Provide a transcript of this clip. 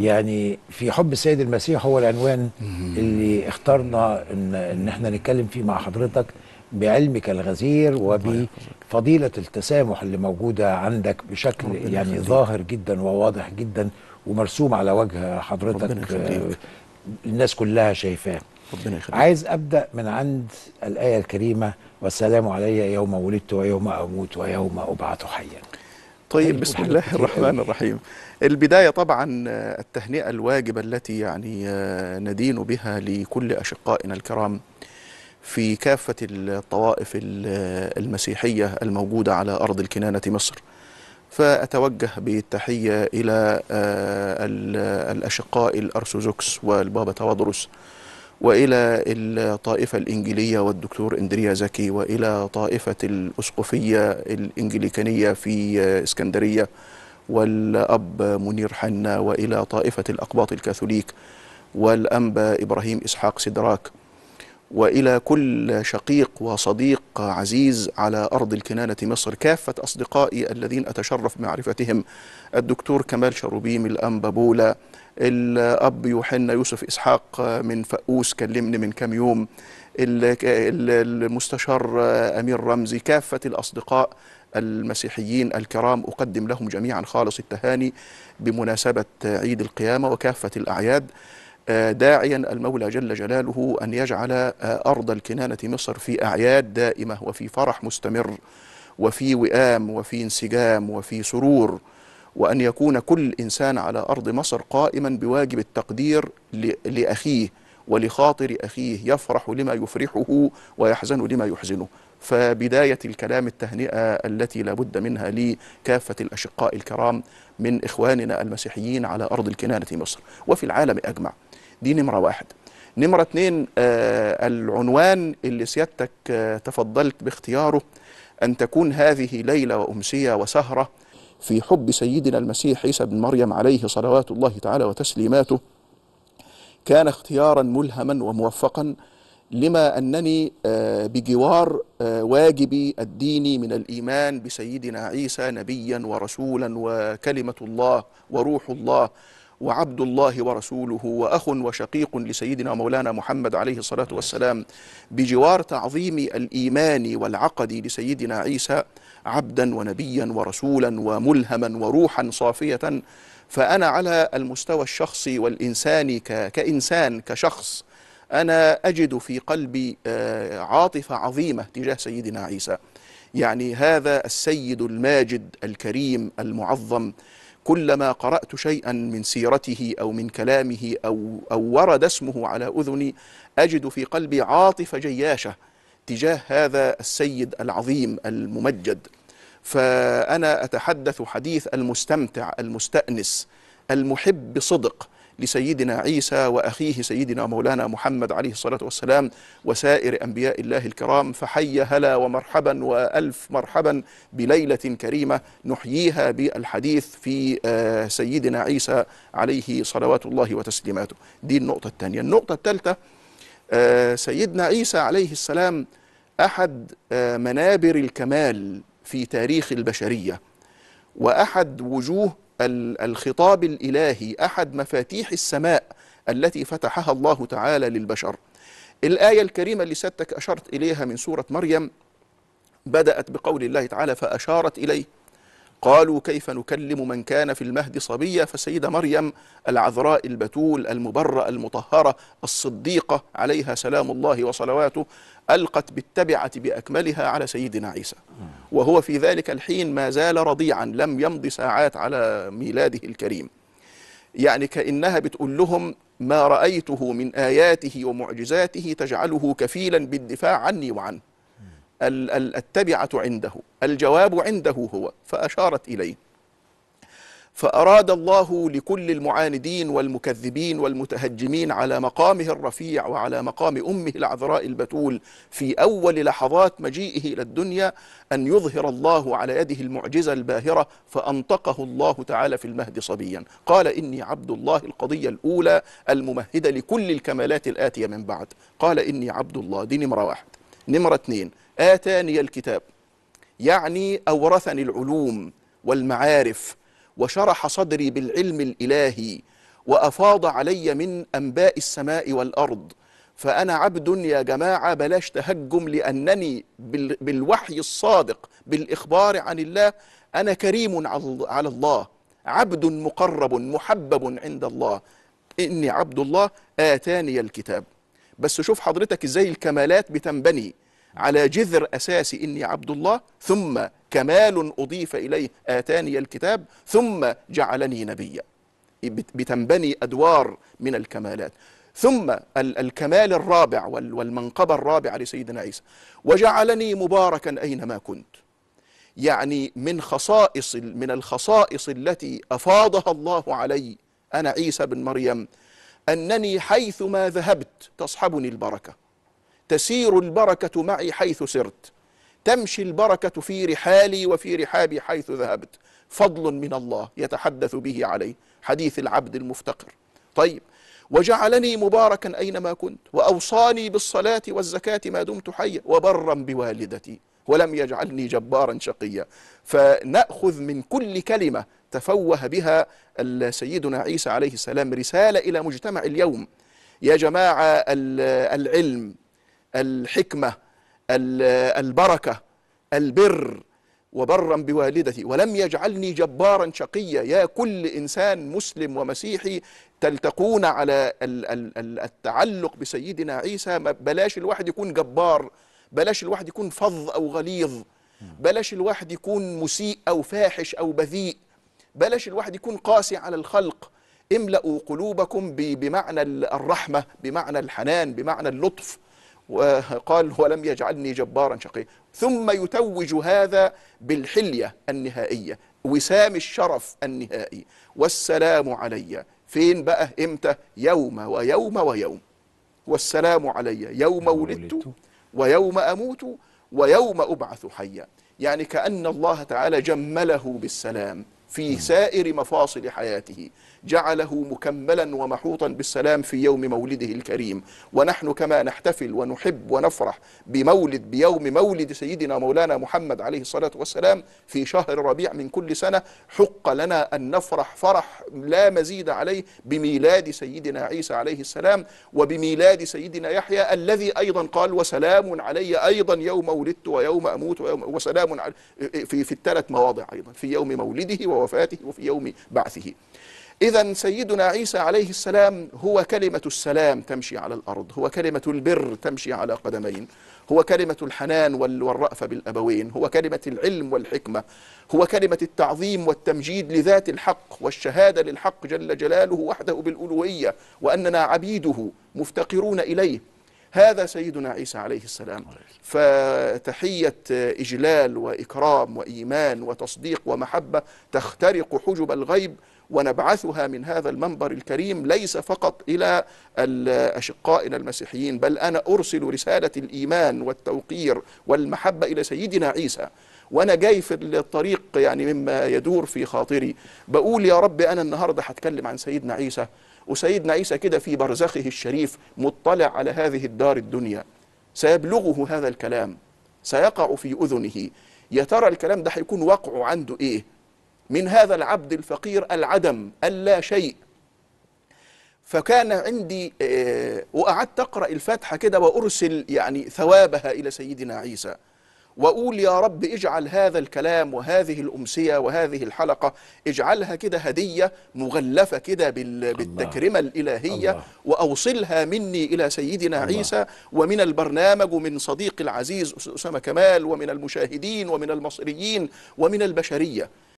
يعني في حب السيد المسيح هو العنوان اللي اخترنا ان ان احنا نتكلم فيه مع حضرتك بعلمك الغزير وبفضيله التسامح اللي موجوده عندك بشكل يعني ظاهر جدا وواضح جدا ومرسوم على وجه حضرتك آه، الناس كلها شايفاه ربنا يخليك عايز ابدا من عند الايه الكريمه والسلام علي يوم ولدت ويوم اموت ويوم ابعث حيا طيب،, طيب بسم الله الرحمن الرحيم البداية طبعا آه، التهنئة الواجبة التي يعني آه، ندين بها لكل أشقائنا الكرام في كافة الطوائف آه، المسيحية الموجودة على أرض الكنانة مصر فأتوجه بالتحية إلى الأشقاء الأرثوذكس والبابا توادرس والى الطائفه الانجيليه والدكتور اندريا زكي والى طائفه الاسقفيه الانجليكانيه في اسكندريه والاب منير حنا والى طائفه الاقباط الكاثوليك والانبا ابراهيم اسحاق سدراك والى كل شقيق وصديق عزيز على ارض الكنانه مصر كافه اصدقائي الذين اتشرف معرفتهم الدكتور كمال شروبيم الانبابولا الاب يوحنا يوسف اسحاق من فؤوس كلمني من كام يوم المستشار امير رمزي كافه الاصدقاء المسيحيين الكرام اقدم لهم جميعا خالص التهاني بمناسبه عيد القيامه وكافه الاعياد داعيا المولى جل جلاله أن يجعل أرض الكنانة مصر في أعياد دائمة وفي فرح مستمر وفي وئام وفي انسجام وفي سرور وأن يكون كل إنسان على أرض مصر قائما بواجب التقدير لأخيه ولخاطر أخيه يفرح لما يفرحه ويحزن لما يحزنه فبداية الكلام التهنئة التي لا بد منها لكافة الأشقاء الكرام من إخواننا المسيحيين على أرض الكنانة مصر وفي العالم أجمع دي نمرة واحد نمرة اثنين آه العنوان اللي سيادتك آه تفضلت باختياره أن تكون هذه ليلة وأمسية وسهرة في حب سيدنا المسيح عيسى بن مريم عليه صلوات الله تعالى وتسليماته كان اختيارا ملهما وموفقا لما أنني آه، بجوار آه، واجبي الديني من الإيمان بسيدنا عيسى نبيا ورسولا وكلمة الله وروح الله وعبد الله ورسوله وأخ وشقيق لسيدنا مولانا محمد عليه الصلاة والسلام بجوار تعظيم الإيمان والعقد لسيدنا عيسى عبدا ونبيا ورسولا وملهما وروحا صافية فأنا على المستوى الشخصي والإنساني كإنسان كشخص أنا أجد في قلبي آه، عاطفة عظيمة تجاه سيدنا عيسى يعني هذا السيد الماجد الكريم المعظم كلما قرأت شيئا من سيرته أو من كلامه أو, أو ورد اسمه على أذني أجد في قلبي عاطفة جياشة تجاه هذا السيد العظيم الممجد فأنا أتحدث حديث المستمتع المستأنس المحب بصدق لسيدنا عيسى وأخيه سيدنا مولانا محمد عليه الصلاة والسلام وسائر أنبياء الله الكرام فحي هلا ومرحبا وألف مرحبا بليلة كريمة نحييها بالحديث في آه، سيدنا عيسى عليه صلوات الله وتسليماته دي النقطة الثانية النقطة الثالثة آه، سيدنا عيسى عليه السلام أحد آه، منابر الكمال في تاريخ البشرية وأحد وجوه الخطاب الإلهي أحد مفاتيح السماء التي فتحها الله تعالى للبشر الآية الكريمة اللي ستك أشرت إليها من سورة مريم بدأت بقول الله تعالى فأشارت إليه قالوا كيف نكلم من كان في المهد صبيا فسيدة مريم العذراء البتول المبرأ المطهرة الصديقة عليها سلام الله وصلواته ألقت بالتبعة بأكملها على سيدنا عيسى وهو في ذلك الحين ما زال رضيعا لم يمض ساعات على ميلاده الكريم يعني كأنها بتقول لهم ما رأيته من آياته ومعجزاته تجعله كفيلا بالدفاع عني وعنه التبعة عنده الجواب عنده هو فأشارت إليه فأراد الله لكل المعاندين والمكذبين والمتهجمين على مقامه الرفيع وعلى مقام أمه العذراء البتول في أول لحظات مجيئه إلى الدنيا أن يظهر الله على يده المعجزة الباهرة فأنطقه الله تعالى في المهد صبيا قال إني عبد الله القضية الأولى الممهدة لكل الكمالات الآتية من بعد قال إني عبد الله دي نمرة واحد نمرة اثنين آتاني الكتاب يعني أورثني العلوم والمعارف وشرح صدري بالعلم الإلهي وأفاض علي من أنباء السماء والأرض فأنا عبد يا جماعة بلاش تهجم لأنني بالوحي الصادق بالإخبار عن الله أنا كريم على الله عبد مقرب محبب عند الله إني عبد الله آتاني الكتاب بس شوف حضرتك إزاي الكمالات بتنبني على جذر أساسي إني عبد الله ثم كمال أضيف إليه آتاني الكتاب ثم جعلني نبيا بتنبني أدوار من الكمالات ثم الكمال الرابع والمنقبة الرابعة لسيدنا عيسى وجعلني مباركا أينما كنت يعني من خصائص من الخصائص التي أفاضها الله علي أنا عيسى بن مريم أنني حيثما ذهبت تصحبني البركة تسير البركة معي حيث سرت تمشي البركة في رحالي وفي رحابي حيث ذهبت فضل من الله يتحدث به عليه حديث العبد المفتقر طيب وجعلني مباركا أينما كنت وأوصاني بالصلاة والزكاة ما دمت حيا وبرا بوالدتي ولم يجعلني جبارا شقيا فنأخذ من كل كلمة تفوه بها سيدنا عيسى عليه السلام رسالة إلى مجتمع اليوم يا جماعة العلم الحكمه البركه البر وبرا بوالدتي ولم يجعلني جبارا شقيا يا كل انسان مسلم ومسيحي تلتقون على التعلق بسيدنا عيسى بلاش الواحد يكون جبار بلاش الواحد يكون فظ او غليظ بلاش الواحد يكون مسيء او فاحش او بذيء بلاش الواحد يكون قاسي على الخلق املأوا قلوبكم بمعنى الرحمه بمعنى الحنان بمعنى اللطف وقال ولم يجعلني جبارا شقيا ثم يتوج هذا بالحلية النهائية وسام الشرف النهائي والسلام علي فين بقى امتى يوم ويوم ويوم والسلام علي يوم ولدت ويوم أموت ويوم أبعث حيا يعني كأن الله تعالى جمله بالسلام في سائر مفاصل حياته جعله مكملا ومحوطا بالسلام في يوم مولده الكريم ونحن كما نحتفل ونحب ونفرح بمولد بيوم مولد سيدنا مولانا محمد عليه الصلاة والسلام في شهر ربيع من كل سنة حق لنا أن نفرح فرح لا مزيد عليه بميلاد سيدنا عيسى عليه السلام وبميلاد سيدنا يحيى الذي أيضا قال وسلام علي أيضا يوم ولدت ويوم أموت ويوم وسلام في, في الثلاث مواضع أيضا في يوم مولده ووفاته وفي يوم بعثه إذا سيدنا عيسى عليه السلام هو كلمة السلام تمشي على الأرض هو كلمة البر تمشي على قدمين هو كلمة الحنان والرأفة بالأبوين هو كلمة العلم والحكمة هو كلمة التعظيم والتمجيد لذات الحق والشهادة للحق جل جلاله وحده بالألوهية وأننا عبيده مفتقرون إليه هذا سيدنا عيسى عليه السلام فتحية إجلال وإكرام وإيمان وتصديق ومحبة تخترق حجب الغيب ونبعثها من هذا المنبر الكريم ليس فقط إلى أشقائنا المسيحيين بل أنا أرسل رسالة الإيمان والتوقير والمحبة إلى سيدنا عيسى وانا جاي في الطريق يعني مما يدور في خاطري بقول يا رب انا النهارده هتكلم عن سيدنا عيسى وسيدنا عيسى كده في برزخه الشريف مطلع على هذه الدار الدنيا سيبلغه هذا الكلام سيقع في أذنه يا ترى الكلام ده هيكون وقعه عنده إيه من هذا العبد الفقير العدم اللا شيء فكان عندي آه، وقعدت أقرأ الفاتحة كده وأرسل يعني ثوابها إلى سيدنا عيسى واقول يا رب اجعل هذا الكلام وهذه الامسيه وهذه الحلقه اجعلها كده هديه مغلفه كده بالتكرمه الالهيه الله واوصلها مني الى سيدنا الله عيسى ومن البرنامج ومن صديقي العزيز اسامه كمال ومن المشاهدين ومن المصريين ومن البشريه